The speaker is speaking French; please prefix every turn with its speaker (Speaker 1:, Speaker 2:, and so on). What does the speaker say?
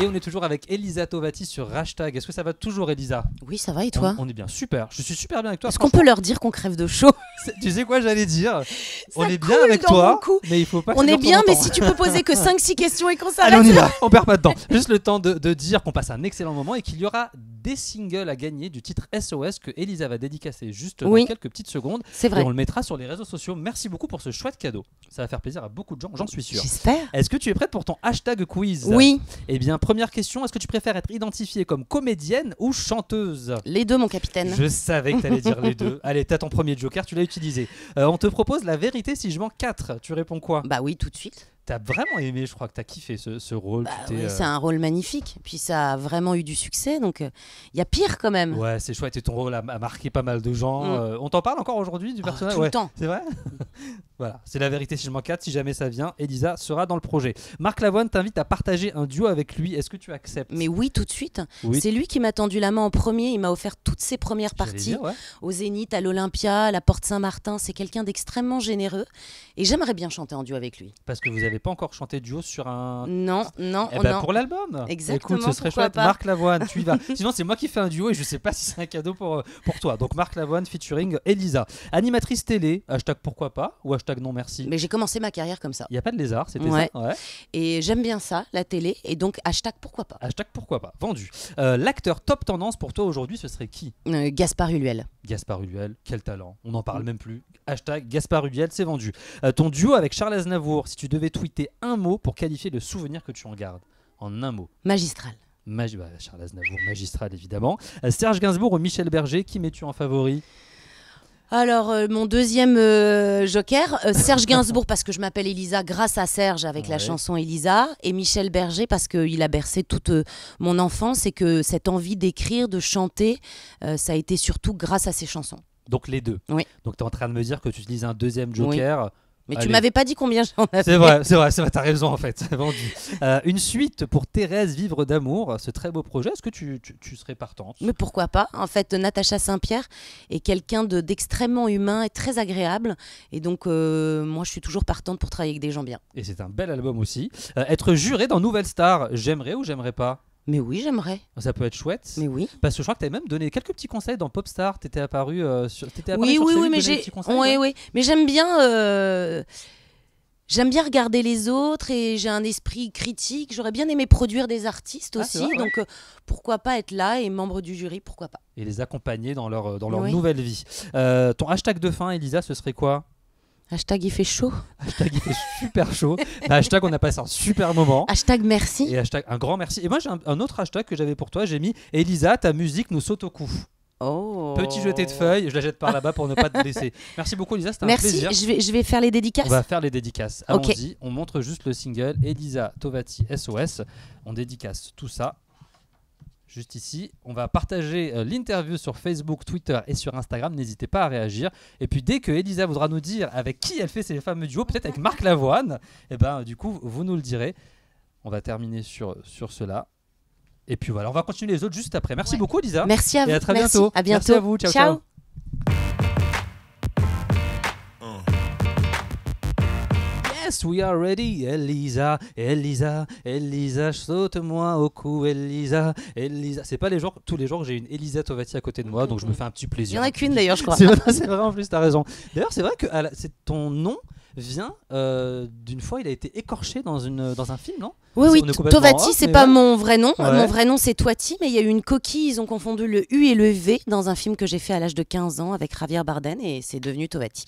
Speaker 1: Et on est toujours avec Elisa Tovati sur Hashtag. Est-ce que ça va toujours, Elisa
Speaker 2: Oui, ça va et toi on, est bien. Super. Je suis super bien avec toi. Est-ce qu'on peut leur dire qu'on crève de chaud tu sais quoi j'allais dire On est bien avec toi,
Speaker 1: mais il faut pas. On est bien, mais si tu peux poser que 5-6 questions et qu'on s'arrête. on y va. on perd pas de temps. Juste le temps de, dire qu'on passe un excellent moment et qu'il y aura des singles à gagner du titre SOS que Elisa va dédicacer juste dans quelques petites secondes. C'est vrai. Et on le mettra sur les réseaux sociaux. Merci beaucoup pour ce chouette cadeau. Ça va faire plaisir à beaucoup de gens, j'en suis sûr. J'espère. Est-ce que tu es prête pour ton hashtag quiz Oui. Eh bien, première question est-ce que tu préfères être identifiée comme comédienne ou chanteuse Les deux, mon capitaine.
Speaker 2: Je savais que t'allais dire les deux.
Speaker 1: Allez, t'as ton premier joker, tu l'as tu disais, euh, on te propose la vérité si je mens 4. Tu
Speaker 2: réponds quoi Bah oui, tout de suite. T'as vraiment aimé, je crois que t'as kiffé ce, rôle. Bah euh, c'est un rôle magnifique. Puis ça a vraiment eu du succès, donc il euh, y a pire quand même. Ouais, c'est chouette. Et ton rôle a, marqué
Speaker 1: pas mal de gens. Mm. on t'en parle encore aujourd'hui du oh, personnage Tout le temps. C'est vrai Voilà, c'est la vérité si je m'en casse, Si jamais ça vient, Elisa sera dans le projet. Marc Lavoine t'invite à partager un duo avec lui. Est-ce que tu
Speaker 2: acceptes Mais oui, tout de suite. C'est lui qui m'a tendu la main en premier. Il m'a offert toutes ses premières parties au Zénith, à l'Olympia, à la Porte Saint-Martin. C'est quelqu'un d'extrêmement généreux et j'aimerais bien chanter en duo avec lui.
Speaker 1: Parce que vous n'avez pas encore chanté duo sur un. Non, non, eh ben, non. Pour l'album. Exactement. ce Marc Lavoine, tu y vas. Sinon, c'est moi qui fais un duo et je ne sais pas si c'est un cadeau pour, pour toi. Donc, Marc Lavoine featuring Elisa. Animatrice télé, hashtag pourquoi pas non merci. Mais j'ai commencé
Speaker 2: ma carrière comme ça. Il n'y a pas de lézard, c'est ça. Et j'aime bien ça, la télé. Et donc, hashtag pourquoi pas. Hashtag
Speaker 1: pourquoi pas. Vendu. Euh, l'acteur top tendance pour toi aujourd'hui, ce serait qui
Speaker 2: euh, Gaspard Huluel.
Speaker 1: Gaspard Huluel, quel talent. On n'en parle même plus. Hashtag Gaspard Huluel, c'est vendu. Euh, ton duo avec Charles Aznavour, si tu devais tweeter un mot pour qualifier le souvenir que tu en gardes, en un mot. Magistral. Bah, Charles Aznavour, magistral évidemment. Serge Gainsbourg ou Michel Berger, qui mets-tu en favori
Speaker 2: alors, euh, mon deuxième euh, joker, euh, Serge Gainsbourg, parce que je m'appelle Elisa grâce à Serge avec la chanson Elisa, et Michel Berger, parce qu'il a bercé toute mon enfance et que cette envie d'écrire, de chanter, ça a été surtout grâce à ses chansons.
Speaker 1: Donc les deux. Oui. Donc tu es en train de me dire que tu utilises un deuxième joker. Mais tu m'avais pas dit
Speaker 2: combien j'en avais. C'est vrai, c'est
Speaker 1: vrai, c'est vrai, raison en fait. Euh, une suite pour Thérèse Vivre
Speaker 2: d'amour, ce très beau projet, est-ce que tu, serais partante Mais pourquoi pas En fait, Natacha Saint-Pierre est quelqu'un d'extrêmement humain et très agréable. Et donc, euh, moi, je suis toujours partante pour travailler avec des gens bien.
Speaker 1: Et c'est un bel album aussi. Euh, être juré dans Nouvelle Star, j'aimerais ou j'aimerais pas mais oui, j'aimerais. Oh, ça peut être chouette. Mais oui. Parce que je crois que tu as même donné quelques petits conseils dans Popstar. Tu étais apparu euh, sur. Étais apparu oui, oui, oui, mais j'ai. Oui,
Speaker 2: oui. Mais j'aime bien. Euh, j'aime bien regarder les autres et j'ai un esprit critique. J'aurais bien aimé produire des artistes ah, aussi, donc euh, pourquoi pas être là et membre du jury, pourquoi pas.
Speaker 1: Et les accompagner dans leur, dans leur nouvelle vie. ton hashtag de fin, Elisa, ce serait quoi
Speaker 2: Hashtag il fait chaud.
Speaker 1: Hashtag il fait super chaud. Bah, hashtag on a passé un super moment. Hashtag merci. Et hashtag un grand merci. Et moi j'ai un, autre hashtag que j'avais pour toi. J'ai mis Elisa, ta musique nous saute au cou. Oh. Petit jeté de feuilles, je la jette par là-bas pour ne pas te blesser. Merci beaucoup Elisa, c'était un plaisir. Merci, je vais, faire les dédicaces. On va faire les dédicaces. allons dit on montre juste le single Elisa Tovati SOS. On dédicace tout ça juste ici. On va partager euh, l'interview sur Facebook, Twitter et sur Instagram. N'hésitez pas à réagir. Et puis dès que Elisa voudra nous dire avec qui elle fait ces fameux duos, peut-être avec Marc Lavoine, eh ben du coup vous nous le direz. On va terminer sur, sur cela. Et puis voilà, on va continuer les autres juste après. Merci beaucoup Elisa. Merci à vous. à très bientôt. À bientôt. vous. ciao. ciao. Yes, we are ready. Elisa, Elisa, Elisa, saute-moi au cou, Elisa, Elisa. C'est pas les jours, tous les jours, que j'ai une Elisa Tovati à côté de moi, donc je me fais un petit plaisir. Il y en a qu'une d'ailleurs, je crois. c'est vrai, en plus, t'as raison. D'ailleurs, c'est vrai que c'est ton nom vient euh, d'une fois, il a été écorché dans, une, dans un film, non Oui, oui, Tovati, c'est pas mon vrai nom. Mon vrai
Speaker 2: nom, c'est Tovati, mais il y a eu une coquille, ils ont confondu le U et le V dans un film que j'ai fait à l'âge de 15 ans avec Javier Barden et c'est devenu Tovati.